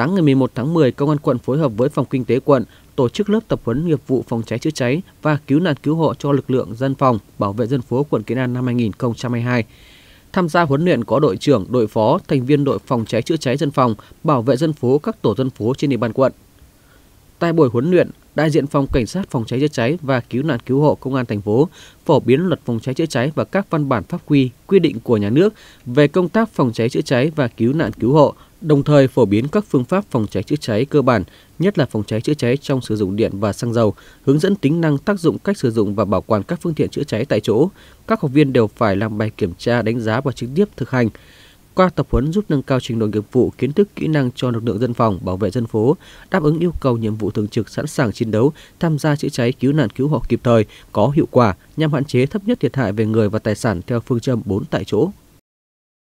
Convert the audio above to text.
sáng ngày 11 tháng 10, Công an quận phối hợp với Phòng Kinh tế quận tổ chức lớp tập huấn nghiệp vụ phòng cháy chữa cháy và cứu nạn cứu hộ cho lực lượng dân phòng, bảo vệ dân phố quận Kiến An năm 2022. Tham gia huấn luyện có đội trưởng, đội phó, thành viên đội phòng cháy chữa cháy dân phòng, bảo vệ dân phố các tổ dân phố trên địa bàn quận. Tại buổi huấn luyện, đại diện phòng cảnh sát phòng cháy chữa cháy và cứu nạn cứu hộ công an thành phố phổ biến luật phòng cháy chữa cháy và các văn bản pháp quy quy định của nhà nước về công tác phòng cháy chữa cháy và cứu nạn cứu hộ đồng thời phổ biến các phương pháp phòng cháy chữa cháy cơ bản, nhất là phòng cháy chữa cháy trong sử dụng điện và xăng dầu, hướng dẫn tính năng tác dụng cách sử dụng và bảo quản các phương tiện chữa cháy tại chỗ. Các học viên đều phải làm bài kiểm tra, đánh giá và trực tiếp thực hành. Qua tập huấn giúp nâng cao trình độ nghiệp vụ, kiến thức, kỹ năng cho lực lượng dân phòng, bảo vệ dân phố, đáp ứng yêu cầu nhiệm vụ thường trực sẵn sàng chiến đấu, tham gia chữa cháy, cứu nạn cứu hộ kịp thời, có hiệu quả nhằm hạn chế thấp nhất thiệt hại về người và tài sản theo phương châm 4 tại chỗ.